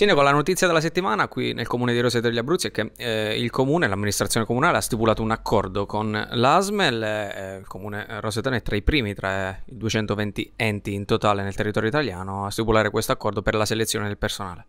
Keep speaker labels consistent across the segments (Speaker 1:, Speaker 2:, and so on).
Speaker 1: Sindaco, la notizia della settimana qui nel comune di Roseto degli Abruzzi è che eh, il comune, l'amministrazione comunale ha stipulato un accordo con l'ASMEL, eh, il comune rosetano è tra i primi tra i 220 enti in totale nel territorio italiano a stipulare questo accordo per la selezione del personale.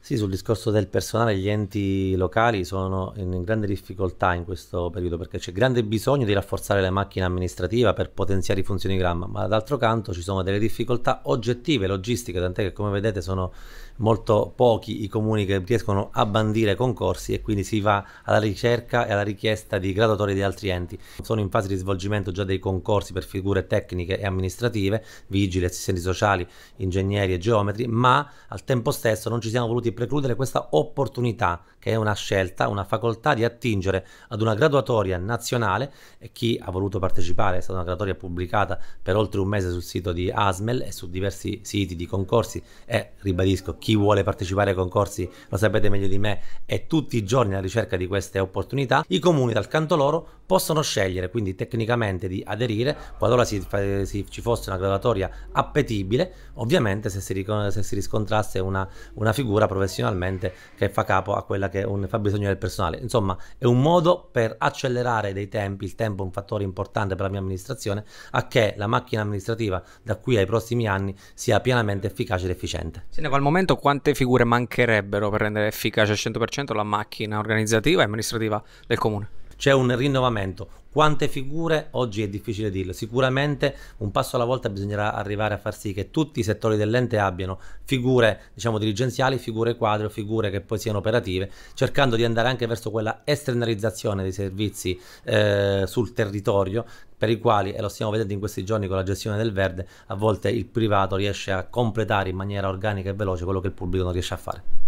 Speaker 2: Sì, sul discorso del personale, gli enti locali sono in grande difficoltà in questo periodo perché c'è grande bisogno di rafforzare la macchina amministrativa per potenziare i funzioni gramma, ma d'altro canto ci sono delle difficoltà oggettive, logistiche, tant'è che come vedete sono molto pochi i comuni che riescono a bandire concorsi e quindi si va alla ricerca e alla richiesta di graduatori di altri enti. Sono in fase di svolgimento già dei concorsi per figure tecniche e amministrative, vigili, assistenti sociali, ingegneri e geometri, ma al tempo stesso non ci siamo voluti di precludere questa opportunità, che è una scelta, una facoltà di attingere ad una graduatoria nazionale e chi ha voluto partecipare, è stata una graduatoria pubblicata per oltre un mese sul sito di ASMEL e su diversi siti di concorsi e ribadisco, chi vuole partecipare ai concorsi lo sapete meglio di me, è tutti i giorni alla ricerca di queste opportunità, i comuni dal canto loro possono scegliere quindi tecnicamente di aderire qualora si, si, ci fosse una graduatoria appetibile, ovviamente se si, se si riscontrasse una, una figura professionalmente che fa capo a quella che è un fabbisogno del personale. Insomma, è un modo per accelerare dei tempi, il tempo è un fattore importante per la mia amministrazione, a che la macchina amministrativa da qui ai prossimi anni sia pienamente efficace ed efficiente. Se ne va al momento quante figure mancherebbero per rendere efficace al 100% la macchina organizzativa e amministrativa del comune? c'è un rinnovamento. Quante figure? Oggi è difficile dirlo. Sicuramente un passo alla volta bisognerà arrivare a far sì che tutti i settori dell'ente abbiano figure, diciamo, dirigenziali, figure quadro, figure che poi siano operative, cercando di andare anche verso quella esternalizzazione dei servizi eh, sul territorio per i quali, e lo stiamo vedendo in questi giorni con la gestione del verde, a volte il privato riesce a completare in maniera organica e veloce quello che il pubblico non riesce a fare.